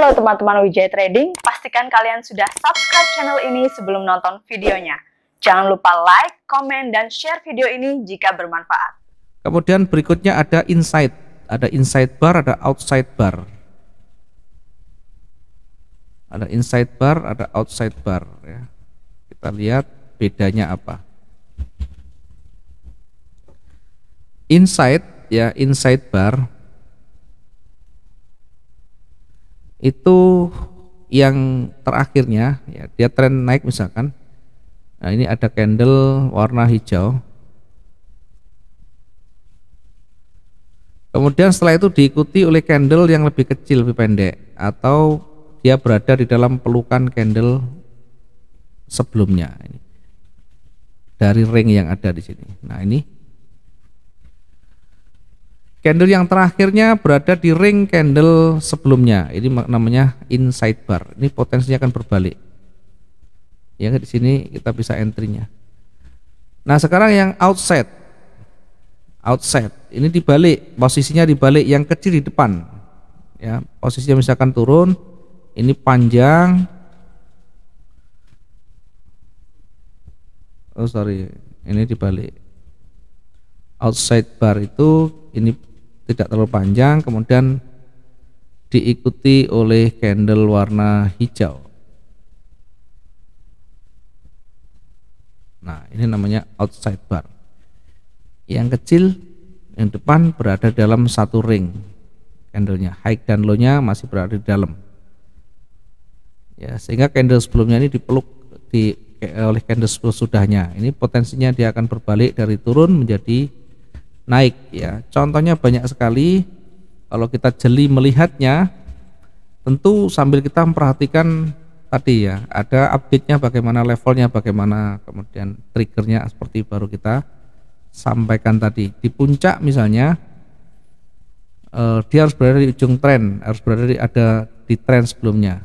Halo teman-teman Wijaya Trading, pastikan kalian sudah subscribe channel ini sebelum nonton videonya. Jangan lupa like, komen, dan share video ini jika bermanfaat. Kemudian berikutnya ada inside, Ada inside bar, ada outside bar. Ada inside bar, ada outside bar. Ya. Kita lihat bedanya apa. Inside, ya inside bar itu yang terakhirnya ya dia tren naik misalkan nah ini ada candle warna hijau kemudian setelah itu diikuti oleh candle yang lebih kecil lebih pendek atau dia berada di dalam pelukan candle sebelumnya ini dari ring yang ada di sini nah ini Candle yang terakhirnya berada di ring candle sebelumnya. Ini namanya inside bar. Ini potensinya akan berbalik. Ya di sini kita bisa entry-nya. Nah, sekarang yang outside. Outside. Ini dibalik, posisinya dibalik yang kecil di depan. Ya, posisinya misalkan turun, ini panjang. Oh, sorry. Ini dibalik. Outside bar itu ini tidak terlalu panjang kemudian diikuti oleh candle warna hijau nah ini namanya outside bar yang kecil yang depan berada dalam satu ring candlenya high dan low nya masih berada di dalam ya sehingga candle sebelumnya ini dipeluk di oleh candle sudahnya ini potensinya dia akan berbalik dari turun menjadi naik ya. Contohnya banyak sekali kalau kita jeli melihatnya tentu sambil kita memperhatikan tadi ya ada update-nya bagaimana levelnya bagaimana kemudian triggernya seperti baru kita sampaikan tadi di puncak misalnya eh, dia harus berada di ujung tren harus berada di, ada di tren sebelumnya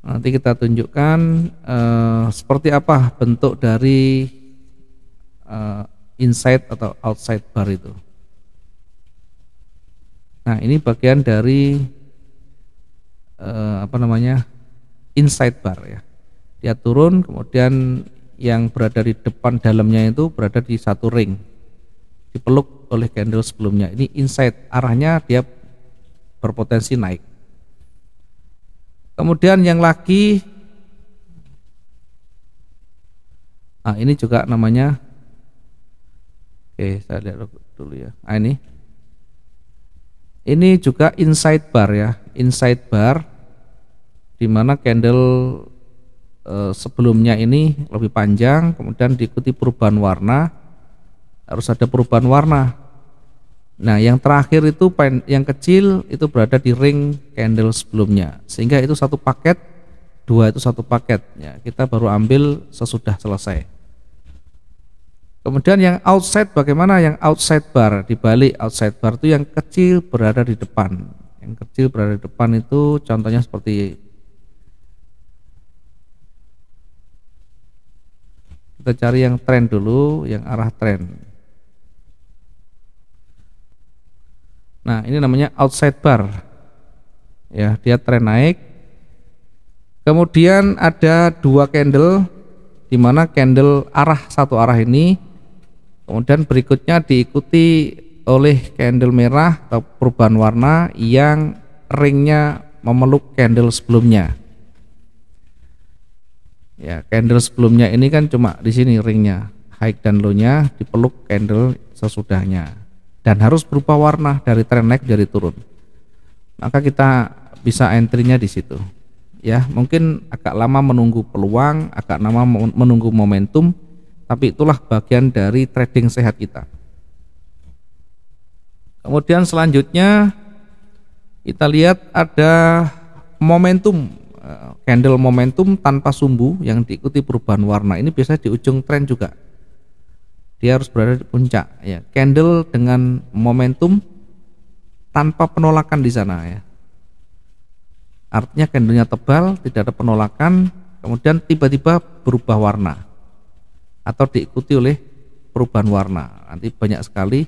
nanti kita tunjukkan eh, seperti apa bentuk dari uh, inside atau outside bar itu. Nah, ini bagian dari uh, apa namanya? inside bar ya. Dia turun kemudian yang berada di depan dalamnya itu berada di satu ring. Dipeluk oleh candle sebelumnya. Ini inside arahnya dia berpotensi naik. Kemudian yang lagi Nah, ini juga namanya Oke, saya lihat dulu ya. Nah, ini. Ini juga inside bar ya, inside bar di mana candle eh, sebelumnya ini lebih panjang, kemudian diikuti perubahan warna. Harus ada perubahan warna. Nah, yang terakhir itu yang kecil itu berada di ring candle sebelumnya. Sehingga itu satu paket, dua itu satu paket ya. Kita baru ambil sesudah selesai. Kemudian yang outside bagaimana yang outside bar di balik outside bar itu yang kecil berada di depan. Yang kecil berada di depan itu contohnya seperti kita cari yang trend dulu, yang arah trend. Nah, ini namanya outside bar. Ya, dia trend naik. Kemudian ada dua candle di mana candle arah satu arah ini Kemudian berikutnya diikuti oleh candle merah atau perubahan warna yang ringnya memeluk candle sebelumnya. Ya, candle sebelumnya ini kan cuma di sini ringnya, high dan low-nya dipeluk candle sesudahnya dan harus berupa warna dari tren naik dari turun. Maka kita bisa entry-nya di situ. Ya, mungkin agak lama menunggu peluang, agak lama menunggu momentum, tapi itulah bagian dari trading sehat kita. Kemudian selanjutnya kita lihat ada momentum eh, candle momentum tanpa sumbu yang diikuti perubahan warna. Ini biasanya di ujung tren juga. Dia harus berada di puncak ya. Candle dengan momentum tanpa penolakan di sana ya. Artinya candlenya tebal, tidak ada penolakan, kemudian tiba-tiba berubah warna atau diikuti oleh perubahan warna. Nanti banyak sekali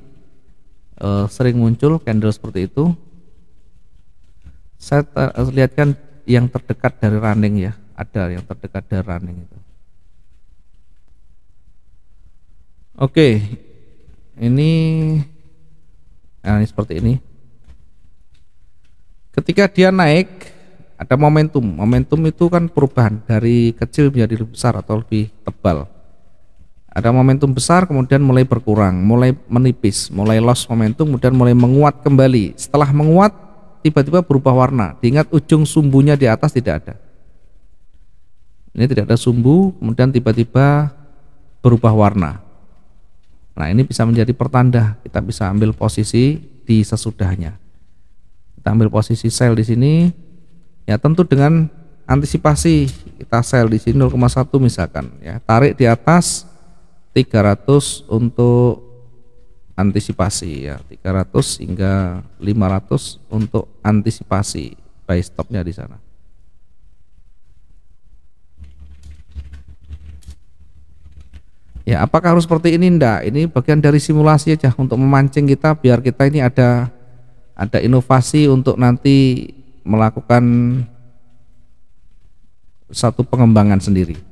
e, sering muncul candle seperti itu. Saya ter, lihatkan yang terdekat dari running ya, ada yang terdekat dari running itu. Oke, ini, nah ini seperti ini. Ketika dia naik, ada momentum. Momentum itu kan perubahan dari kecil menjadi lebih besar atau lebih tebal ada momentum besar kemudian mulai berkurang, mulai menipis, mulai loss momentum kemudian mulai menguat kembali. Setelah menguat tiba-tiba berubah warna. Diingat ujung sumbunya di atas tidak ada. Ini tidak ada sumbu kemudian tiba-tiba berubah warna. Nah, ini bisa menjadi pertanda kita bisa ambil posisi di sesudahnya. Kita ambil posisi sell di sini ya tentu dengan antisipasi kita sell di sini 0,1 misalkan ya. Tarik di atas 300 untuk antisipasi ya 300 hingga 500 untuk antisipasi buy stopnya di sana ya apakah harus seperti ini ndak ini bagian dari simulasi aja untuk memancing kita biar kita ini ada ada inovasi untuk nanti melakukan satu pengembangan sendiri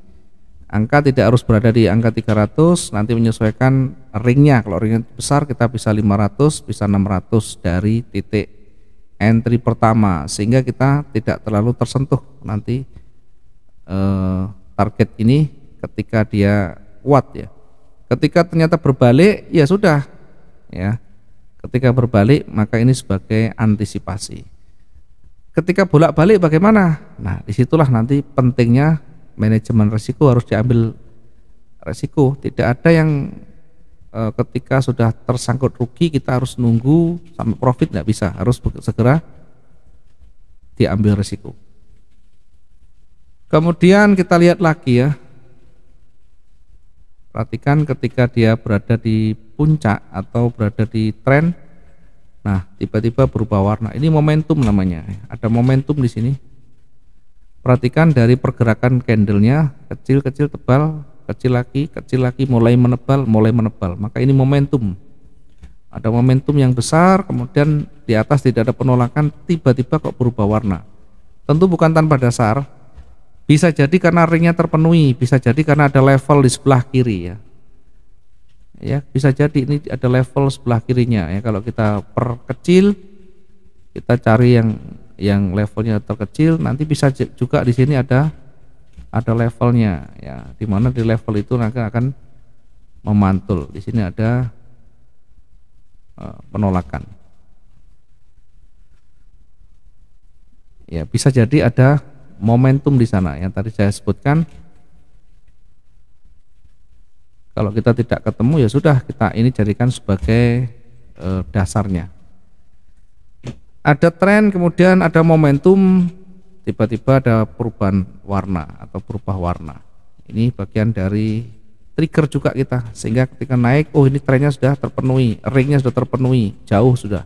angka tidak harus berada di angka 300 nanti menyesuaikan ringnya kalau ringnya besar kita bisa 500 bisa 600 dari titik entry pertama sehingga kita tidak terlalu tersentuh nanti eh, target ini ketika dia kuat ya ketika ternyata berbalik ya sudah ya ketika berbalik maka ini sebagai antisipasi ketika bolak-balik bagaimana nah disitulah nanti pentingnya manajemen resiko harus diambil resiko tidak ada yang e, ketika sudah tersangkut rugi kita harus nunggu sampai profit tidak bisa harus segera diambil resiko kemudian kita lihat lagi ya perhatikan ketika dia berada di puncak atau berada di tren nah tiba-tiba berubah warna ini momentum namanya ada momentum di sini perhatikan dari pergerakan candlenya kecil kecil tebal kecil lagi kecil lagi mulai menebal mulai menebal maka ini momentum ada momentum yang besar kemudian di atas tidak ada penolakan tiba-tiba kok berubah warna tentu bukan tanpa dasar bisa jadi karena ringnya terpenuhi bisa jadi karena ada level di sebelah kiri ya ya bisa jadi ini ada level sebelah kirinya ya kalau kita perkecil kita cari yang yang levelnya terkecil nanti bisa juga di sini ada ada levelnya ya di mana di level itu nanti akan memantul di sini ada uh, penolakan ya bisa jadi ada momentum di sana yang tadi saya sebutkan kalau kita tidak ketemu ya sudah kita ini jadikan sebagai uh, dasarnya ada tren kemudian ada momentum tiba-tiba ada perubahan warna atau berubah warna ini bagian dari trigger juga kita sehingga ketika naik oh ini trennya sudah terpenuhi ringnya sudah terpenuhi jauh sudah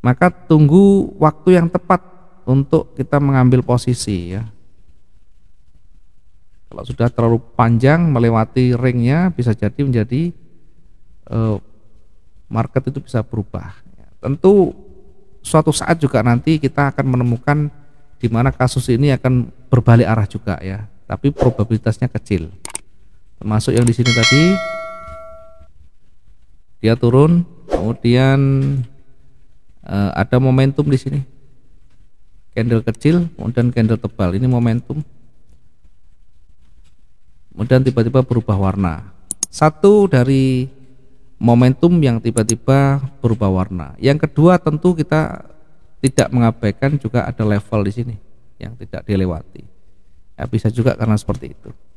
maka tunggu waktu yang tepat untuk kita mengambil posisi ya kalau sudah terlalu panjang melewati ringnya bisa jadi menjadi uh, market itu bisa berubah tentu suatu saat juga nanti kita akan menemukan di mana kasus ini akan berbalik arah juga ya, tapi probabilitasnya kecil. Termasuk yang di sini tadi dia turun, kemudian eh, ada momentum di sini. Candle kecil, kemudian candle tebal. Ini momentum. Kemudian tiba-tiba berubah warna. Satu dari momentum yang tiba-tiba berubah warna. Yang kedua tentu kita tidak mengabaikan juga ada level di sini yang tidak dilewati. Ya, bisa juga karena seperti itu.